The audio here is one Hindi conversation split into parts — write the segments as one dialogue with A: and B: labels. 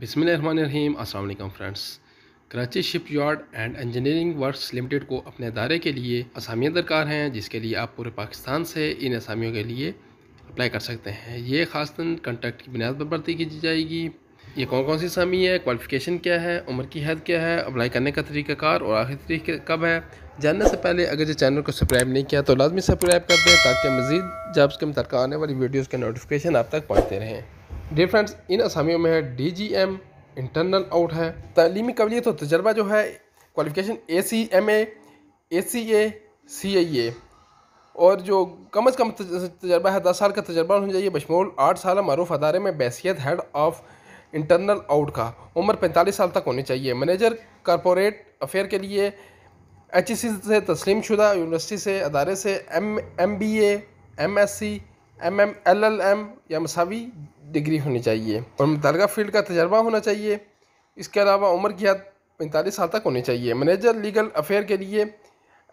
A: बिसमीम friends Karachi shipyard and engineering works limited को अपने अदारे के लिए असामियाँ दरकार हैं जिसके लिए आप पूरे पाकिस्तान से इन असामियों के लिए अप्लाई कर सकते हैं ये खास कंटेक्ट की बुनियाद पर भर्ती की जाएगी ये कौन कौन सी असामी है क्वालिफ़िकेशन क्या है उम्र की हद क्या है अप्लाई करने का तरीक़ाकार और आखिरी तरीके कब है जानने से पहले अगर ये चैनल को सब्सक्राइब नहीं किया तो लाजमी सब्सक्राइब कर दें ताकि मज़ीद जॉब्स के मुतल आने वाली वीडियोज़ के नोटिफिकेशन आप तक पहुँचते रहें डी फ्रेंड्स इन असामियों में है D G M internal audit है तलीमी कबलीत और तजर्बा जो है qualification A C M A ए सी ए सी आई ए और जो कम अज़ कम तजर्बा है दस साल का तजर्बा होना चाहिए बशमूल आठ साल मरूफ अदारे में बैसीत हेड ऑफ़ इंटरनल आउट का उम्र पैंतालीस साल तक होनी चाहिए मैनेजर कॉरपोरेट अफेयर के लिए एच ई सी से तस्लीम शुदा यूनिवर्सिटी से अदारे से M M B M S C M M L L M या मसावी डिग्री होनी चाहिए और मुतल फील्ड का तजर्बा होना चाहिए इसके अलावा उम्र की हद पैंतालीस साल तक होनी चाहिए मैनेजर लीगल अफेयर के लिए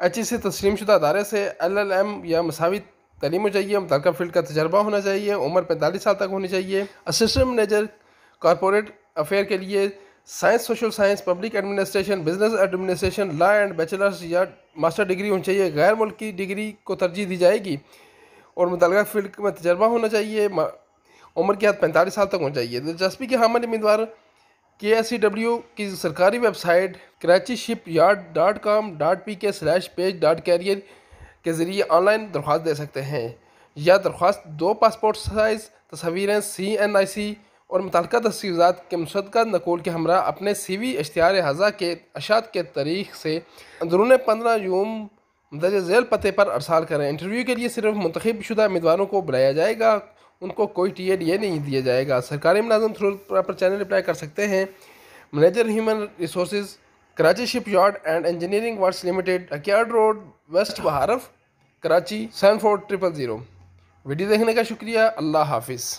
A: एच ई सी तस्लीम शुदा अदारे से एल एल एम या मसावी तलीम चाहिए मुतल फील्ड का तजर्बा होना चाहिए उम्र पैंतालीस साल तक होनी चाहिए असिस्टेंट मैनेजर कॉरपोरेट अफेयर के लिए science social science public administration business administration law and bachelors या मास्टर डिग्री होनी चाहिए गैर मुल्क की डिग्री को तरजीह दी जाएगी और मुतल फील्ड में तजर्बा होना चाहिए उम्र की हद पैंतालीस साल तक होनी चाहिए दिलचस्पी के हामिल उम्मीदवार के एस सी डब्ल्यू की सरकारी website Karachi shipyard dot com dot P K slash page dot career के ज़रिए ऑनलाइन दरख्वास्त दे सकते हैं यह दरख्वास्त दो पासपोर्ट साइज़ तस्वीरें सी एन आई सी और मुतल तस्वीरत के मुसद नकोल के हमरा अपने सी वी इश्तार हज़ा के अशात के तारीख से अंदरून पंद्रह यूम दर्ज झेल पते पर अरसाल करें इंटरव्यू के लिए सिर्फ मंतखब शुदा उम्मीदवारों को बुलाया जाएगा उनको कोई टी एड ये नहीं दिया जाएगा सरकारी मुलाजम थ्रू प्रॉपर चैनल अप्लाई कर सकते हैं manager human resource Karachi shipyard and engineering words limited अकियाड रोड वेस्ट बहारफ Karachi seven four triple zero video देखने का शुक्रिया अल्लाह हाफिज़